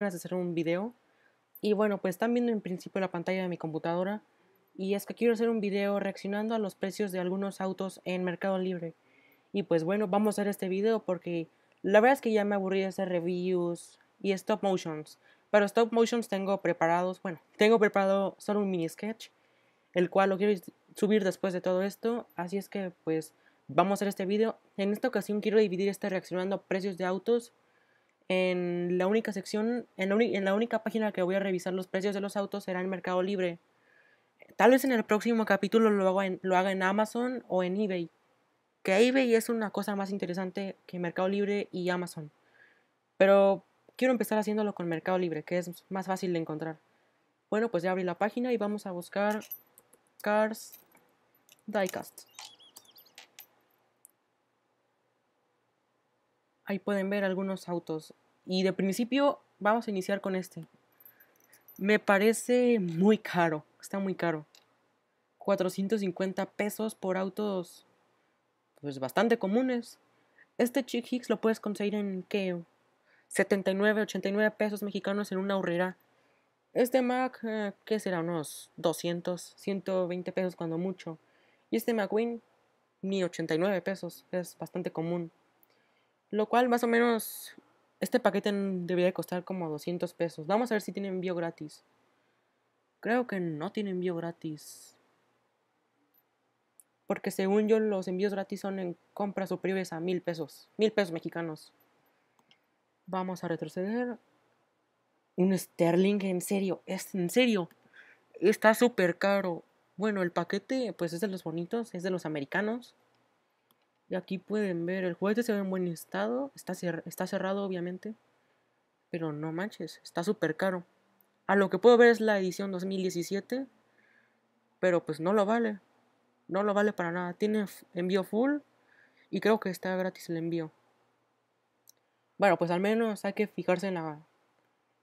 de hacer un video. Y bueno, pues están viendo en principio la pantalla de mi computadora. Y es que quiero hacer un video reaccionando a los precios de algunos autos en Mercado Libre. Y pues bueno, vamos a hacer este video porque la verdad es que ya me aburrí de hacer reviews y stop motions. Pero stop motions tengo preparados, bueno, tengo preparado solo un mini sketch, el cual lo quiero subir después de todo esto. Así es que pues vamos a hacer este video. En esta ocasión quiero dividir este reaccionando a precios de autos en la única sección, en la, única página que voy a revisar los precios de los autos será en Mercado Libre. Tal vez en el próximo capítulo lo haga en, lo haga en Amazon o en eBay. Que eBay es una cosa más interesante que Mercado Libre y Amazon. Pero quiero empezar haciéndolo con Mercado Libre, que es más fácil de encontrar. Bueno, pues ya abrí la página y vamos a buscar Cars Diecast. Ahí pueden ver algunos autos. Y de principio vamos a iniciar con este. Me parece muy caro, está muy caro. 450 pesos por autos pues bastante comunes. Este Chick Hicks lo puedes conseguir en qué. 79, 89 pesos mexicanos en una horrera. Este Mac, eh, ¿qué será? Unos 200, 120 pesos cuando mucho. Y este McQueen, ni 89 pesos, es bastante común. Lo cual más o menos este paquete debería costar como 200 pesos. Vamos a ver si tiene envío gratis. Creo que no tiene envío gratis. Porque según yo los envíos gratis son en compras superiores a mil pesos. Mil pesos mexicanos. Vamos a retroceder. Un Sterling, en serio, es en serio. Está súper caro. Bueno, el paquete pues es de los bonitos, es de los americanos. Y Aquí pueden ver, el juguete se ve en buen estado, está, está cerrado obviamente, pero no manches, está súper caro. A lo que puedo ver es la edición 2017, pero pues no lo vale, no lo vale para nada. Tiene envío full y creo que está gratis el envío. Bueno, pues al menos hay que fijarse en, la,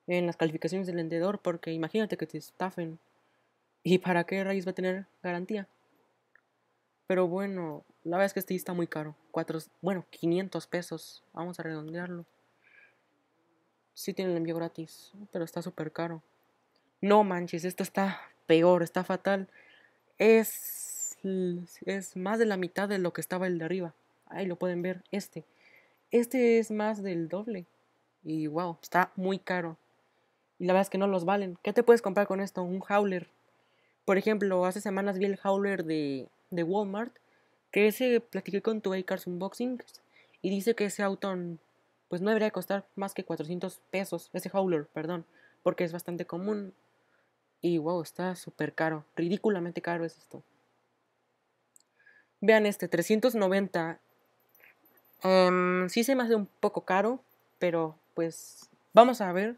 en las calificaciones del vendedor porque imagínate que te estafen. ¿Y para qué rayos va a tener garantía? Pero bueno, la verdad es que este está muy caro. Cuatro, bueno, 500 pesos. Vamos a redondearlo. Sí tiene el envío gratis, pero está súper caro. No manches, esto está peor, está fatal. Es, es más de la mitad de lo que estaba el de arriba. Ahí lo pueden ver, este. Este es más del doble. Y wow, está muy caro. Y la verdad es que no los valen. ¿Qué te puedes comprar con esto? Un howler. Por ejemplo, hace semanas vi el howler de de Walmart, que ese platiqué con 2A Cars Unboxing y dice que ese auto pues no debería costar más que 400 pesos, ese howler, perdón, porque es bastante común y wow, está súper caro, ridículamente caro es esto. Vean este, 390. si em, sí se me hace un poco caro, pero pues vamos a ver.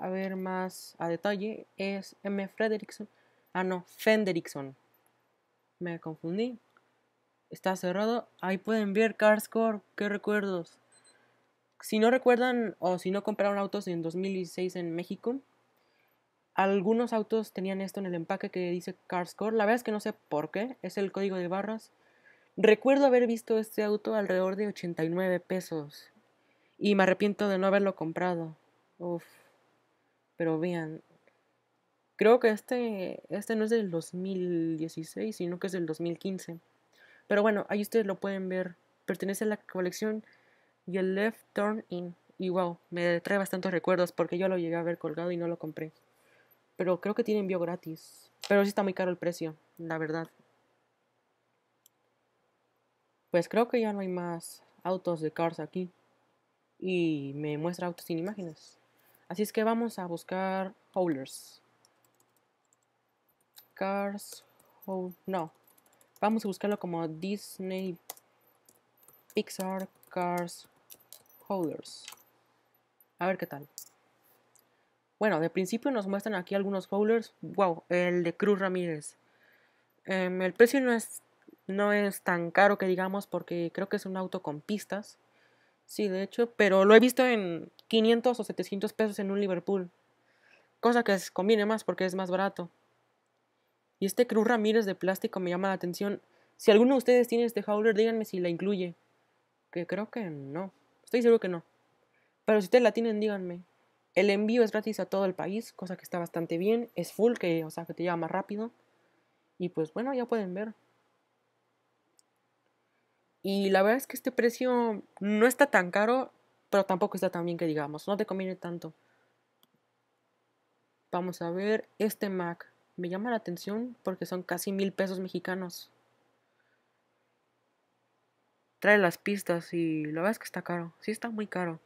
A ver más a detalle. Es M. Frederickson. Ah, no, Fenderickson me confundí. Está cerrado. Ahí pueden ver Carscore. Qué recuerdos. Si no recuerdan o si no compraron autos en 2016 en México, algunos autos tenían esto en el empaque que dice Carscore. La verdad es que no sé por qué. Es el código de barras. Recuerdo haber visto este auto alrededor de 89 pesos. Y me arrepiento de no haberlo comprado. Uf. Pero vean, Creo que este, este no es del 2016, sino que es del 2015. Pero bueno, ahí ustedes lo pueden ver. Pertenece a la colección el Left Turn In. Y wow, me trae bastantes recuerdos porque yo lo llegué a ver colgado y no lo compré. Pero creo que tiene envío gratis. Pero sí está muy caro el precio, la verdad. Pues creo que ya no hay más autos de Cars aquí. Y me muestra autos sin imágenes. Así es que vamos a buscar Howlers. Cars Home. No. Vamos a buscarlo como Disney Pixar Cars Holders. A ver qué tal. Bueno, de principio nos muestran aquí algunos holders. Wow, el de Cruz Ramírez. Em, el precio no es, no es tan caro que digamos porque creo que es un auto con pistas. Sí, de hecho, pero lo he visto en 500 o 700 pesos en un Liverpool. Cosa que conviene más porque es más barato. Y este Cruz Ramírez de plástico me llama la atención. Si alguno de ustedes tiene este Howler, díganme si la incluye. Que creo que no. Estoy seguro que no. Pero si ustedes la tienen, díganme. El envío es gratis a todo el país, cosa que está bastante bien. Es full, que, o sea, que te lleva más rápido. Y pues bueno, ya pueden ver. Y la verdad es que este precio no está tan caro, pero tampoco está tan bien que digamos. No te conviene tanto. Vamos a ver este Mac. Me llama la atención porque son casi mil pesos mexicanos. Trae las pistas y la verdad es que está caro. Sí está muy caro.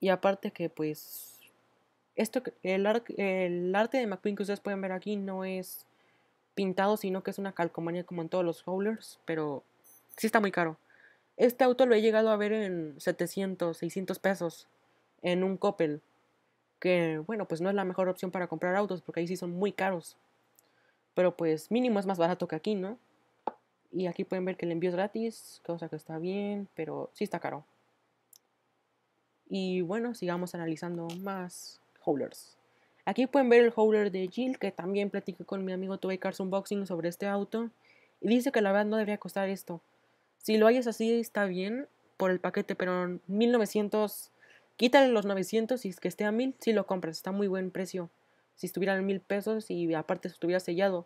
Y aparte que pues... Esto, el, el arte de McQueen que ustedes pueden ver aquí no es pintado, sino que es una calcomanía como en todos los Howlers, pero sí está muy caro. Este auto lo he llegado a ver en 700, 600 pesos en un Coppel que bueno, pues no es la mejor opción para comprar autos porque ahí sí son muy caros. Pero pues mínimo es más barato que aquí, ¿no? Y aquí pueden ver que el envío es gratis, cosa que está bien, pero sí está caro. Y bueno, sigamos analizando más haulers. Aquí pueden ver el hauler de Jill, que también platiqué con mi amigo Toy Cars Unboxing sobre este auto. Y dice que la verdad no debería costar esto. Si lo hayas así está bien por el paquete, pero 1900 Quítale los 900 y que esté a 1000, si lo compras, está muy buen precio. Si estuviera en 1000 pesos y aparte estuviera sellado.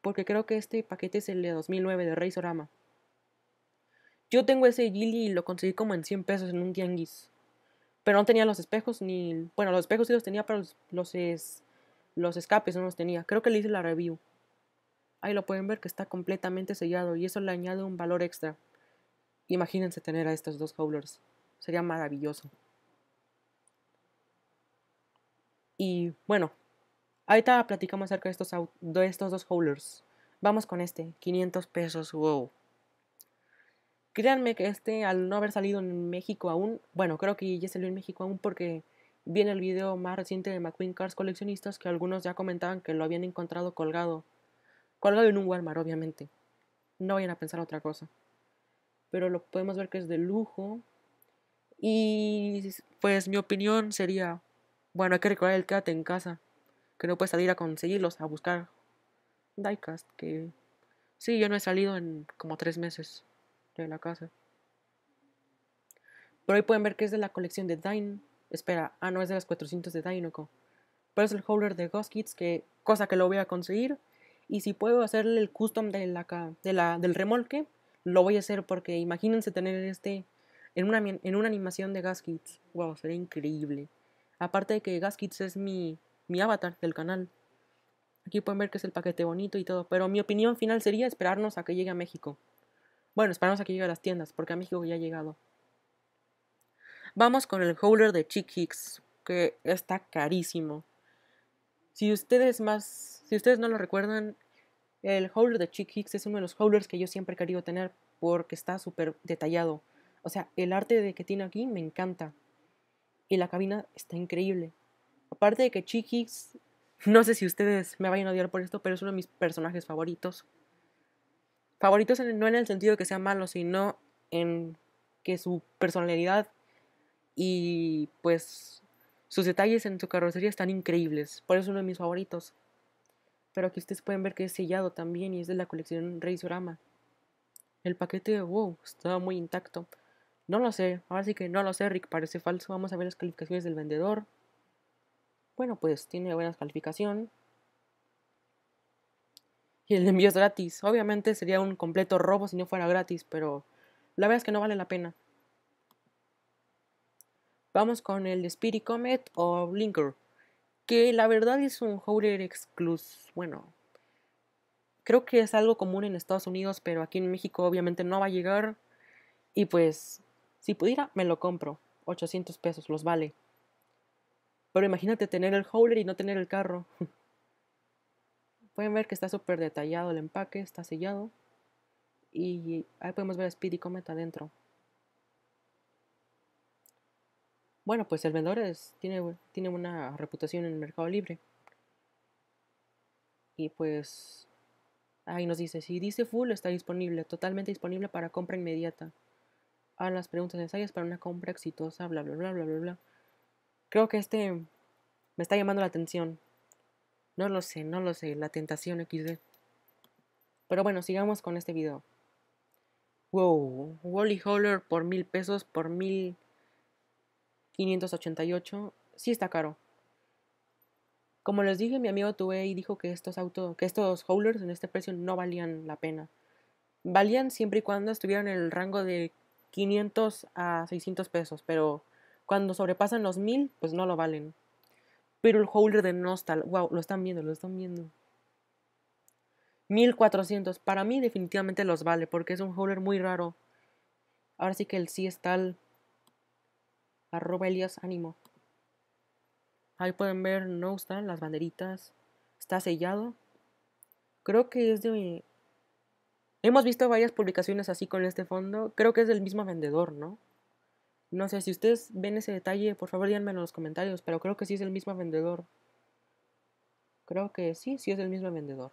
Porque creo que este paquete es el de 2009 de Rey Sorama. Yo tengo ese Gili y lo conseguí como en 100 pesos en un tianguis. Pero no tenía los espejos ni... Bueno, los espejos sí los tenía, pero los, los, escapes no los tenía. Creo que le hice la review. Ahí lo pueden ver que está completamente sellado y eso le añade un valor extra. Imagínense tener a estos dos howlers. Sería maravilloso. Y bueno, ahorita platicamos acerca de estos, de estos dos haulers. Vamos con este, 500 pesos, wow. Créanme que este, al no haber salido en México aún, bueno, creo que ya salió en México aún porque viene el video más reciente de McQueen Cars Coleccionistas que algunos ya comentaban que lo habían encontrado colgado. Colgado en un Walmart, obviamente. No vayan a pensar otra cosa. Pero lo podemos ver que es de lujo. Y pues mi opinión sería bueno, hay que recordar el quédate en casa, que no puedes salir a conseguirlos, a buscar diecast, que sí, yo no he salido en como tres meses de la casa. Pero ahí pueden ver que es de la colección de Dine. Espera, ah, no, es de las 400 de Dinoco. Pero es el holder de Ghost Kids, que, cosa que lo voy a conseguir. Y si puedo hacerle el custom de la, de la, del remolque, lo voy a hacer porque imagínense tener este en una, en una animación de Ghost Kids. Wow, sería increíble. Aparte de que Gaskids es mi, mi avatar del canal. Aquí pueden ver que es el paquete bonito y todo. Pero mi opinión final sería esperarnos a que llegue a México. Bueno, esperamos a que llegue a las tiendas, porque a México ya ha llegado. Vamos con el holder de Chick Hicks, que está carísimo. Si ustedes más, si ustedes no lo recuerdan, el holder de Chick Hicks es uno de los holders que yo siempre he querido tener porque está súper detallado. O sea, el arte de que tiene aquí me encanta y la cabina está increíble. Aparte de que Chiquis, no sé si ustedes me vayan a odiar por esto, pero es uno de mis personajes favoritos. Favoritos no en el sentido de que sea malo, sino en que su personalidad y pues sus detalles en su carrocería están increíbles. Por eso es uno de mis favoritos. Pero aquí ustedes pueden ver que es sellado también y es de la colección Surama. El paquete, wow, estaba muy intacto. No lo sé, ahora sí que no lo sé, Rick, parece falso. Vamos a ver las calificaciones del vendedor. Bueno, pues tiene buenas calificación. Y el envío es gratis. Obviamente sería un completo robo si no fuera gratis, pero la verdad es que no vale la pena. Vamos con el Spirit Comet o Blinker. Que la verdad es un holder exclusivo. Bueno, creo que es algo común en Estados Unidos, pero aquí en México obviamente no va a llegar. Y pues si pudiera, me lo compro. 800 pesos, los vale. Pero imagínate tener el hauler y no tener el carro. Pueden ver que está súper detallado el empaque, está sellado. Y ahí podemos ver a Speedy Comet adentro. Bueno, pues el vendedor es, tiene, tiene una reputación en el mercado libre. Y pues ahí nos dice, si dice full está disponible, totalmente disponible para compra inmediata a las preguntas necesarias para una compra exitosa, bla, bla, bla, bla, bla, bla. Creo que este me está llamando la atención. No lo sé, no lo sé, la tentación XD. Pero bueno, sigamos con este video. Wow, Wally Hauler por mil pesos, por mil 588, sí está caro. Como les dije, mi amigo tuve y dijo que estos autos, que estos haulers en este precio no valían la pena. Valían siempre y cuando estuvieran en el rango de 500 a 600 pesos, pero cuando sobrepasan los 1000, pues no lo valen. Pero el holder de Nostal, wow, lo están viendo, lo están viendo. 1400, para mí definitivamente los vale, porque es un holder muy raro. Ahora sí que el sí es tal. Arroba Elias Ánimo. Ahí pueden ver, Nostal, las banderitas. Está sellado. Creo que es de Hemos visto varias publicaciones así con este fondo. Creo que es del mismo vendedor, ¿no? No sé, si ustedes ven ese detalle, por favor díganmelo en los comentarios, pero creo que sí es el mismo vendedor. Creo que sí, sí es el mismo vendedor.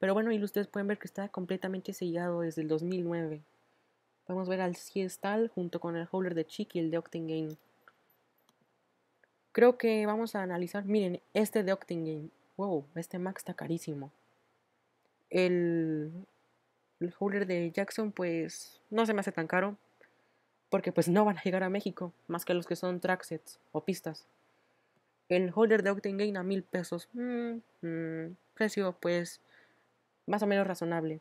Pero bueno, y ustedes pueden ver que está completamente sellado desde el 2009. Vamos a ver al siestal junto con el holder de chiqui el de Game. Creo que vamos a analizar, miren, este de Game. Wow, este Max está carísimo. El, el Howler de Jackson pues no se me hace tan caro porque pues no van a llegar a México más que los que son tracksets o pistas. El holder de Octane Gain a mil pesos, mm, mm, precio pues más o menos razonable.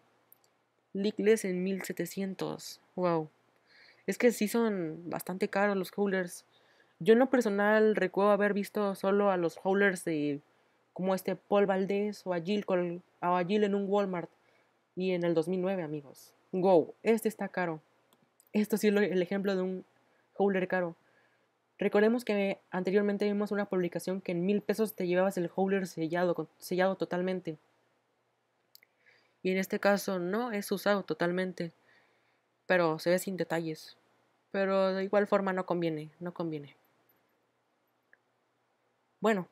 Leakless en 1700, wow. Es que sí son bastante caros los Howlers. Yo en lo personal recuerdo haber visto solo a los holders de como este Paul Valdés o a o a Jill en un Walmart y en el 2009, amigos. Go, este está caro. Esto sí es el ejemplo de un howler caro. Recordemos que anteriormente vimos una publicación que en mil pesos te llevabas el howler sellado, sellado totalmente. Y en este caso no es usado totalmente. Pero se ve sin detalles. Pero de igual forma no conviene, no conviene. Bueno,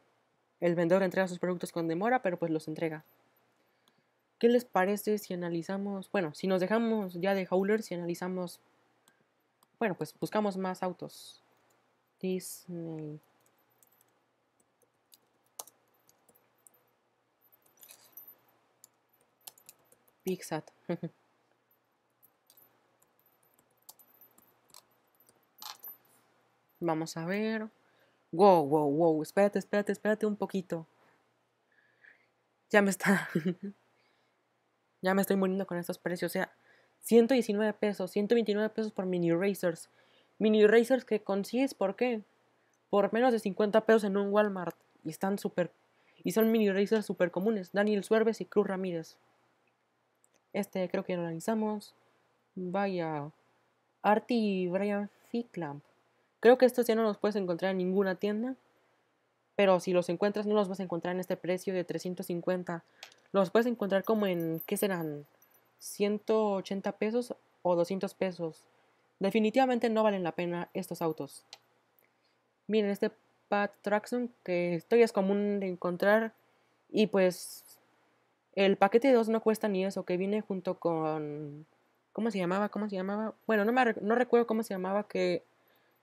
el vendedor entrega sus productos con demora, pero pues los entrega. ¿Qué les parece si analizamos, bueno, si nos dejamos ya de Howler, si analizamos, bueno, pues buscamos más autos. Disney. Pixat. Vamos a ver. Wow, wow, wow. Espérate, espérate, espérate un poquito. Ya me está. Ya me estoy muriendo con estos precios. O sea, 119 pesos, 129 pesos por mini racers. Mini racers que consigues, ¿por qué? Por menos de 50 pesos en un Walmart. Y están súper. Y son mini racers súper comunes. Daniel Suerves y Cruz Ramírez. Este creo que ya lo analizamos. Vaya. Artie y Brian Ficklamp Creo que estos ya no los puedes encontrar en ninguna tienda. Pero si los encuentras, no los vas a encontrar en este precio de 350 los puedes encontrar como en, ¿qué serán? 180 pesos o 200 pesos. Definitivamente no valen la pena estos autos. Miren, este Pat Traxon que estoy es común de encontrar y pues el paquete de dos no cuesta ni eso, que viene junto con... ¿Cómo se llamaba? ¿Cómo se llamaba? Bueno, no, me, no recuerdo cómo se llamaba que...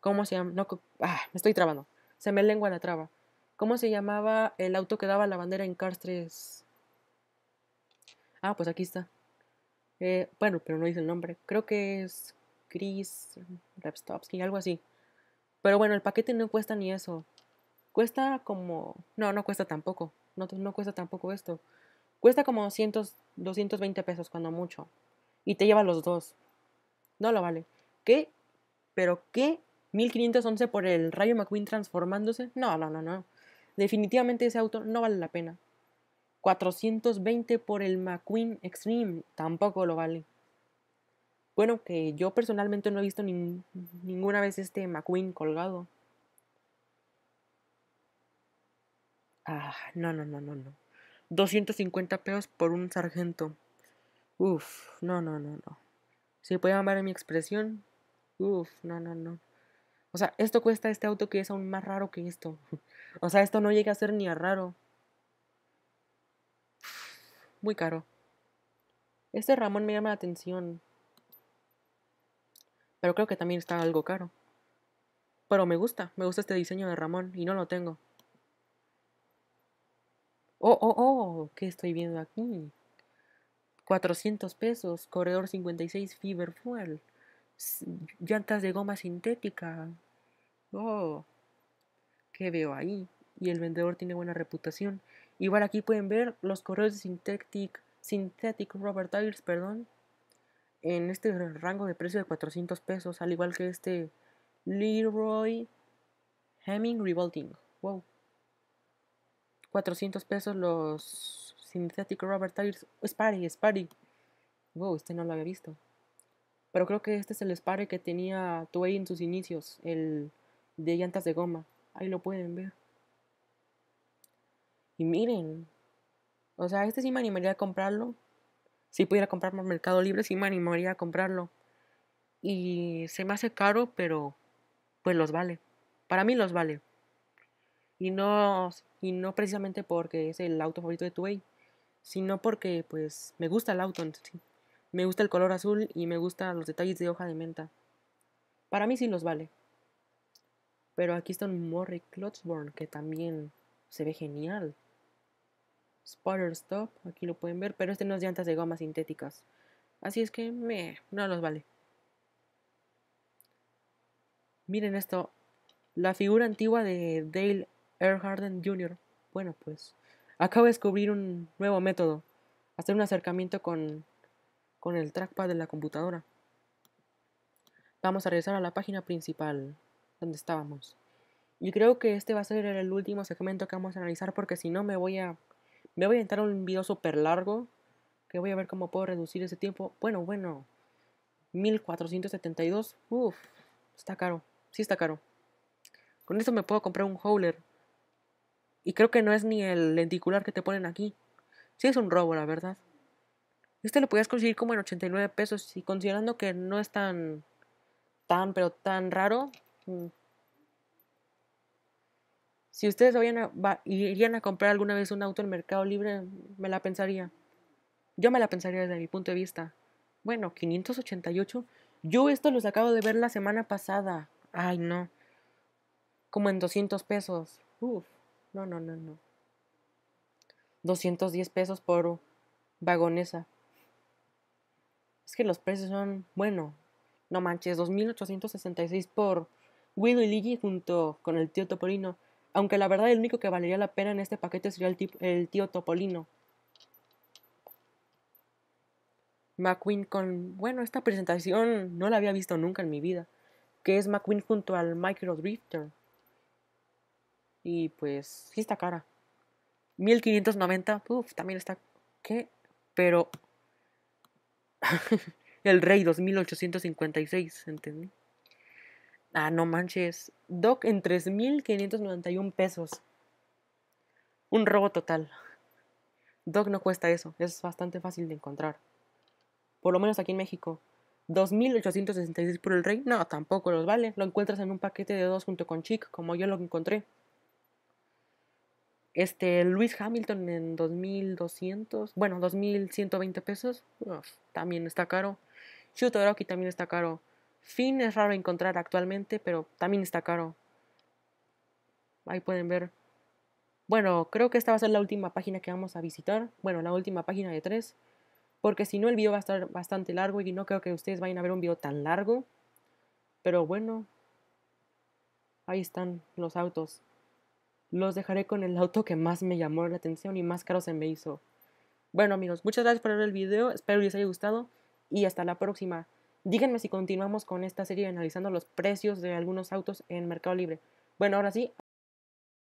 ¿Cómo se llama? No, ah, me estoy trabando. Se me lengua la traba. ¿Cómo se llamaba el auto que daba la bandera en Cars Ah, pues aquí está. Eh, bueno, pero no dice el nombre. Creo que es Chris Repstopsky, algo así. Pero bueno, el paquete no cuesta ni eso. Cuesta como... No, no cuesta tampoco. No, no cuesta tampoco esto. Cuesta como 200, 220 pesos cuando mucho. Y te lleva los dos. No lo vale. ¿Qué? ¿Pero qué? ¿1511 por el Rayo McQueen transformándose? No, no, no, no. Definitivamente ese auto no vale la pena. 420 por el McQueen Extreme, tampoco lo vale. Bueno, que yo personalmente no he visto ninguna vez este McQueen colgado. Ah, no, no, no, no, no. 250 pesos por un sargento. Uf, no, no, no, no. Si puede ver mi expresión. Uf, no, no, no. O sea, esto cuesta este auto que es aún más raro que esto. O sea, esto no llega a ser ni a raro. Muy caro. Este Ramón me llama la atención. Pero creo que también está algo caro. Pero me gusta, me gusta este diseño de Ramón y no lo tengo. Oh, oh, oh, ¿qué estoy viendo aquí? 400 pesos, corredor 56 Fiber Fuel, llantas de goma sintética. Oh, ¿qué veo ahí? Y el vendedor tiene buena reputación. Igual aquí pueden ver los correos de Synthetic, Synthetic Rubber Tires, perdón, en este rango de precio de 400 pesos, al igual que este Leroy Hemming Revolting. Wow. 400 pesos los Synthetic Rubber Tires. Sparry, Sparry. Wow, este no lo había visto. Pero creo que este es el Sparry que tenía Tway en sus inicios, el de llantas de goma. Ahí lo pueden ver. Y miren, o sea, este sí me animaría a comprarlo. Si pudiera comprar en Mercado Libre, sí me animaría a comprarlo. Y se me hace caro, pero pues los vale. Para mí los vale. Y no, y no precisamente porque es el auto favorito de Tuey. sino porque pues me gusta el auto sí. Me gusta el color azul y me gustan los detalles de hoja de menta. Para mí sí los vale. Pero aquí está un Morrick que también se ve genial. Spotter Stop, aquí lo pueden ver, pero este no es llantas de goma sintéticas. Así es que meh, no nos vale. Miren esto, la figura antigua de Dale Earnhardt Jr. Bueno, pues acabo de descubrir un nuevo método, hacer un acercamiento con, con el trackpad de la computadora. Vamos a regresar a la página principal donde estábamos. Y creo que este va a ser el último segmento que vamos a analizar porque si no me voy a me voy a entrar un video súper largo. Que voy a ver cómo puedo reducir ese tiempo. Bueno, bueno. 1472. Uf. Está caro. Sí está caro. Con esto me puedo comprar un howler. Y creo que no es ni el lenticular que te ponen aquí. Sí es un robo, la verdad. Este lo podías conseguir como en 89 pesos. Y considerando que no es tan... Tan, pero tan raro. Mm, si ustedes a, irían a comprar alguna vez un auto en Mercado Libre, me la pensaría. Yo me la pensaría desde mi punto de vista. Bueno, 588. Yo esto los acabo de ver la semana pasada. Ay, no. Como en 200 pesos. Uf. No, no, no, no. 210 pesos por vagonesa. Es que los precios son, bueno, no manches, 2.866 por Guido y Ligi junto con el tío Topolino. Aunque la verdad el único que valería la pena en este paquete sería el, tío Topolino. McQueen con... Bueno, esta presentación no la había visto nunca en mi vida. Que es McQueen junto al Micro Drifter. Y pues, sí está cara. 1590, Uf, también está... ¿Qué? Pero... el rey 2856, ¿entendí? Ah, no manches. Doc en 3.591 pesos. Un robo total. Doc no cuesta eso, es bastante fácil de encontrar. Por lo menos aquí en México. 2.866 por el rey, no, tampoco los vale. Lo encuentras en un paquete de dos junto con Chic, como yo lo encontré. Este, Luis Hamilton en 2.200, bueno, 2.120 pesos, también está caro. aquí también está caro. Fin es raro encontrar actualmente, pero también está caro. Ahí pueden ver. Bueno, creo que esta va a ser la última página que vamos a visitar. Bueno, la última página de tres. Porque si no, el video va a estar bastante largo y no creo que ustedes vayan a ver un video tan largo. Pero bueno, ahí están los autos. Los dejaré con el auto que más me llamó la atención y más caro se me hizo. Bueno amigos, muchas gracias por ver el video, espero que les haya gustado y hasta la próxima. Díganme si continuamos con esta serie analizando los precios de algunos autos en Mercado Libre. Bueno, ahora sí,